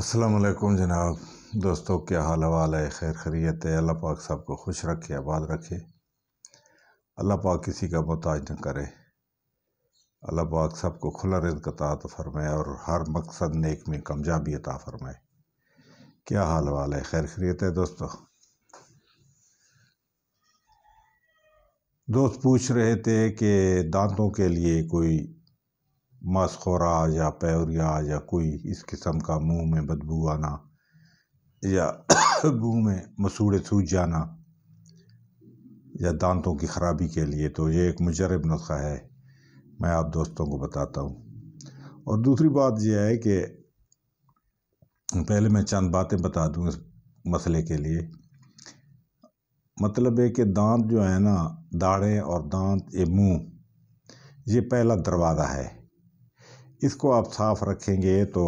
असलकुम जनाब दोस्तों क्या हाल हवाल है खैर खरीत है अल्लाह पाक को खुश रखे आबाद रखे अल्लाह पाक किसी का मोहताज न करे अल्लाह पाक को खुला रिज्क फरमाए और हर मकसद नेक में कमजाबी अता फरमाए क्या हाल हवाल है खैर खरीत है दोस्तों दोस्त पूछ रहे थे कि दांतों के लिए कोई मसखोरा या पैरिया या कोई इस किस्म का मुंह में बदबू आना या मुंह में मसूड़े सूझ जाना या दांतों की ख़राबी के लिए तो ये एक मुजरब नुस्खा है मैं आप दोस्तों को बताता हूँ और दूसरी बात यह है कि पहले मैं चंद बातें बता दूँ इस मसले के लिए मतलब है कि दांत जो है ना दाढ़े और दांत ये मुंह ये पहला दरवाज़ा है इसको आप साफ रखेंगे तो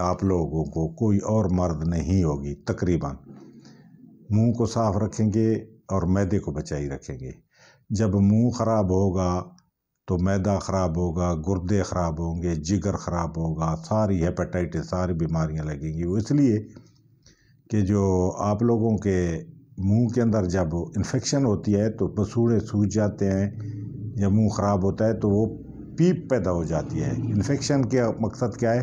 आप लोगों को कोई और मर्द नहीं होगी तकरीबन मुंह को साफ रखेंगे और मैदे को बचाई रखेंगे जब मुंह ख़राब होगा तो मैदा ख़राब होगा गुर्दे ख़राब होंगे जिगर ख़राब होगा सारी हेपेटाइटिस सारी बीमारियां लगेंगी वो इसलिए कि जो आप लोगों के मुंह के अंदर जब इन्फेक्शन होती है तो पसूड़े सूज जाते हैं या मुंह ख़राब होता है तो वो पीप पैदा हो जाती है इन्फेक्शन के मकसद क्या है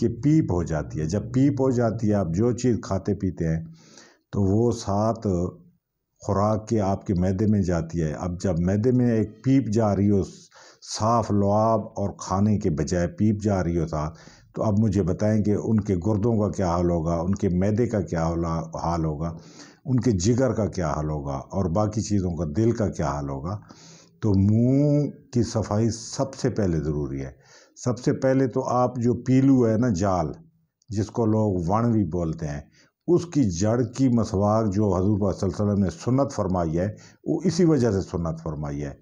कि पीप हो जाती है जब पीप हो जाती है आप जो चीज़ खाते पीते हैं तो वो साथ खुराक के आपके मैदे में जाती है अब जब मैदे में एक पीप जा रही हो साफ़ लुआब और खाने के बजाय पीप जा रही हो साथ तो अब मुझे बताएं कि उनके गुर्दों का क्या हाल होगा उनके मैदे का क्या हाल होगा उनके जिगर का क्या हाल होगा और बाकी चीज़ों का दिल का क्या हाल होगा तो मुंह की सफाई सबसे पहले ज़रूरी है सबसे पहले तो आप जो पीलू है ना जाल जिसको लोग वण भी बोलते हैं उसकी जड़ की मसवाक जो हजूर वसलम ने सुन्नत फरमाई है वो इसी वजह से सुन्नत फरमाई है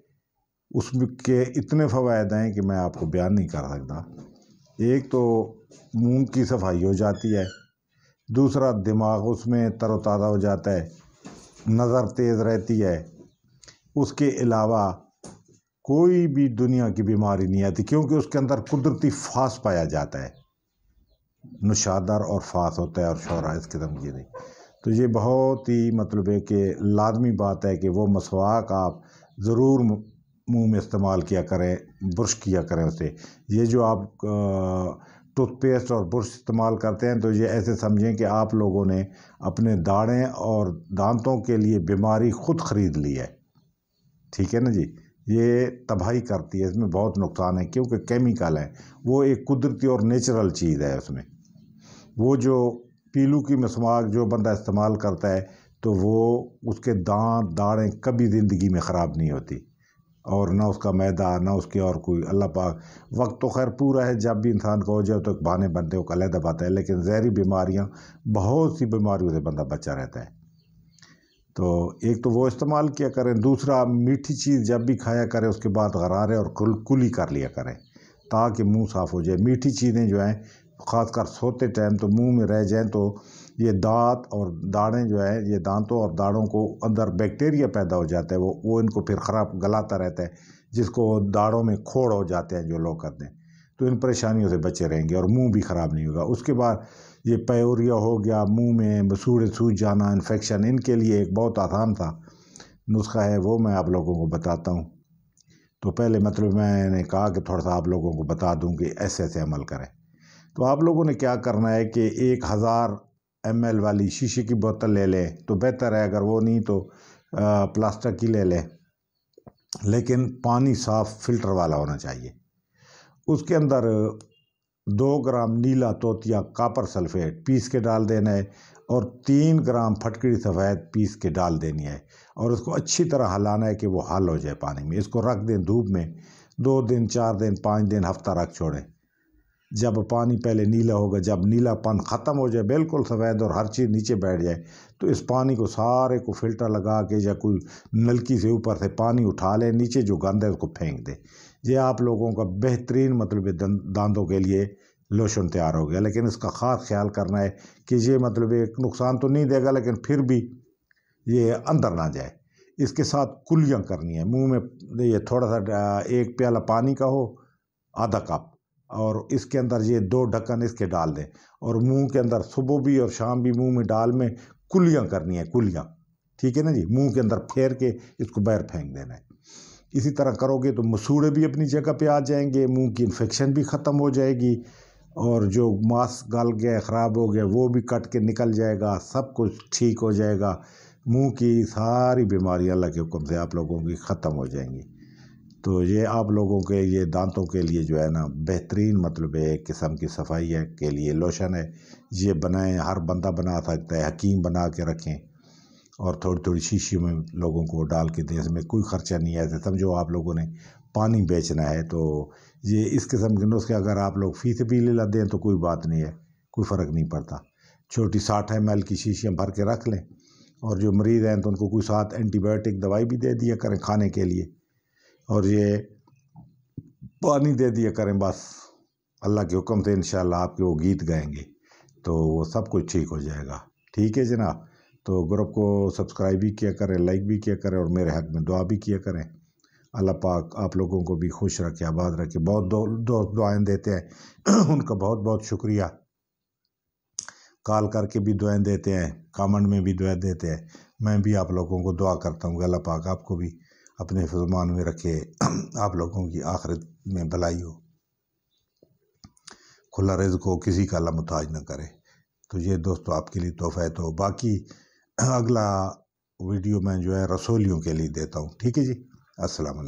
उसमें के इतने फ़वाद हैं कि मैं आपको बयान नहीं कर सकता एक तो मुंह की सफाई हो जाती है दूसरा दिमाग उसमें तरोताज़ा हो जाता है नज़र तेज़ रहती है उसके अलावा कोई भी दुनिया की बीमारी नहीं आती क्योंकि उसके अंदर कुदरती फास पाया जाता है नुशादार और फास होता है और शौरा इस किस्म की नहीं तो ये बहुत ही मतलब है कि लाजमी बात है कि वो मसवाक आप ज़रूर मुंह में इस्तेमाल किया करें ब्रश किया करें उसे ये जो आप टूथपेस्ट और ब्रश इस्तेमाल करते हैं तो ये ऐसे समझें कि आप लोगों ने अपने दाढ़ें और दांतों के लिए बीमारी खुद ख़रीद ली है ठीक है ना जी ये तबाही करती है इसमें बहुत नुकसान है क्योंकि केमिकल है वो एक कुदरती और नेचुरल चीज़ है उसमें वो जो पीलू की मसमाक जो बंदा इस्तेमाल करता है तो वो उसके दांत दाड़ें कभी ज़िंदगी में ख़राब नहीं होती और ना उसका मैदा ना उसके और कोई अल्लाह पाक वक्त तो खैर पूरा है जब भी इंसान को हो जाए तो बहाने बनते हो अलहदा बात है लेकिन जहरी बीमारियाँ बहुत सी बीमारियों से बंदा बचा रहता है तो एक तो वो इस्तेमाल किया करें दूसरा मीठी चीज़ जब भी खाया करें उसके बाद गरारे और कुल कुली कर लिया करें ताकि मुंह साफ़ हो जाए मीठी चीज़ें जो हैं ख़ासकर सोते टाइम तो मुंह में रह जाएं तो ये दांत और दाढ़ें जो हैं ये दांतों और दाड़ों को अंदर बैक्टीरिया पैदा हो जाता है वो वो इनको फिर ख़राब गलाता रहता है जिसको दाड़ों में खोड़ हो जाते हैं जो लोग करते हैं तो इन परेशानियों से बचे रहेंगे और मुँह भी ख़राब नहीं होगा उसके बाद ये पैयोरिया हो गया मुंह में मसूड़े सूज जाना इन्फेक्शन इनके लिए एक बहुत आसान था नुस्खा है वो मैं आप लोगों को बताता हूँ तो पहले मतलब मैंने कहा कि थोड़ा सा आप लोगों को बता दूँ कि ऐसे ऐसे अमल करें तो आप लोगों ने क्या करना है कि एक हज़ार एम वाली शीशे की बोतल ले लें तो बेहतर है अगर वो नहीं तो प्लास्टिक की ले लें लेकिन पानी साफ़ फिल्टर वाला होना चाहिए उसके अंदर दो ग्राम नीला तोतिया कापर सल्फेट पीस के डाल देना है और तीन ग्राम फटकड़ी सफ़ेद पीस के डाल देनी है और उसको अच्छी तरह हलाना है कि वो हल हो जाए पानी में इसको रख दें धूप में दो दिन चार दिन पाँच दिन हफ्ता रख छोड़ें जब पानी पहले नीला होगा जब नीलापन ख़त्म हो जाए बिल्कुल सफ़ेद और हर चीज़ नीचे बैठ जाए तो इस पानी को सारे को फिल्टर लगा के या कोई नलकी से ऊपर से पानी उठा लें नीचे जो गंद है उसको फेंक दें ये आप लोगों का बेहतरीन मतलब दांतों के लिए लोशन तैयार हो गया लेकिन इसका ख़ास ख्याल करना है कि ये मतलब एक नुकसान तो नहीं देगा लेकिन फिर भी ये अंदर ना जाए इसके साथ कुलियाँ करनी है मुंह में ये थोड़ा सा एक प्याला पानी का हो आधा कप और इसके अंदर ये दो ढक्कन इसके डाल दें और मुंह के अंदर सुबह भी और शाम भी मुंह में डाल में कुलियाँ करनी है कुलियाँ ठीक है ना जी मुंह के अंदर फेर के इसको बाहर फेंक देना है इसी तरह करोगे तो मसूड़े भी अपनी जगह पे आ जाएंगे मुंह की इन्फेक्शन भी ख़त्म हो जाएगी और जो मांस गल गया ख़राब हो गया वो भी कट के निकल जाएगा सब कुछ ठीक हो जाएगा मुंह की सारी बीमारियां अल्लाह के हुक्म से आप लोगों की ख़त्म हो जाएंगी तो ये आप लोगों के ये दांतों के लिए जो है ना बेहतरीन मतलब है एक किस्म की सफाई है के लिए लोशन है ये बनाएँ हर बंदा बना सकता है हकीम बना के रखें और थोड़ी थोड़ी शीशियों में लोगों को डाल के दें इसमें कोई ख़र्चा नहीं है ऐसे समझो आप लोगों ने पानी बेचना है तो ये इस किस्म के नुस्खे अगर आप लोग फीस भी ले दें तो कोई बात नहीं है कोई फ़र्क नहीं पड़ता छोटी साठ एम एल की शीशियाँ भर के रख लें और जो मरीज़ हैं तो उनको कोई साथ एंटीबायोटिक दवाई भी दे दिया करें खाने के लिए और ये पानी दे दिया करें बस अल्लाह के हुक्म से इन आपके वो गीत गाएंगे तो वो सब कुछ ठीक हो जाएगा ठीक है जनाब तो ग्रुप को सब्सक्राइब भी किया करें लाइक भी किया करें और मेरे हक में दुआ भी किया करें अल्लाह पाक आप लोगों को भी खुश रखे आबाद रखे बहुत दोस्त दो, दुआएँ देते हैं उनका बहुत बहुत शुक्रिया कॉल करके भी दुआएं देते हैं कमेंट में भी दुआएं देते हैं मैं भी आप लोगों को दुआ करता हूँ अल्लाह पाक आपको भी अपने फजमान में रखे आप लोगों की आखिरत में भलाई हो खुला रिज को किसी का अल्लाह मुताज ना करे तो ये दोस्तों आपके लिए तोहफ़ा है तो बाकी अगला वीडियो मैं जो है रसोलियों के लिए देता हूँ ठीक है जी अस्सलाम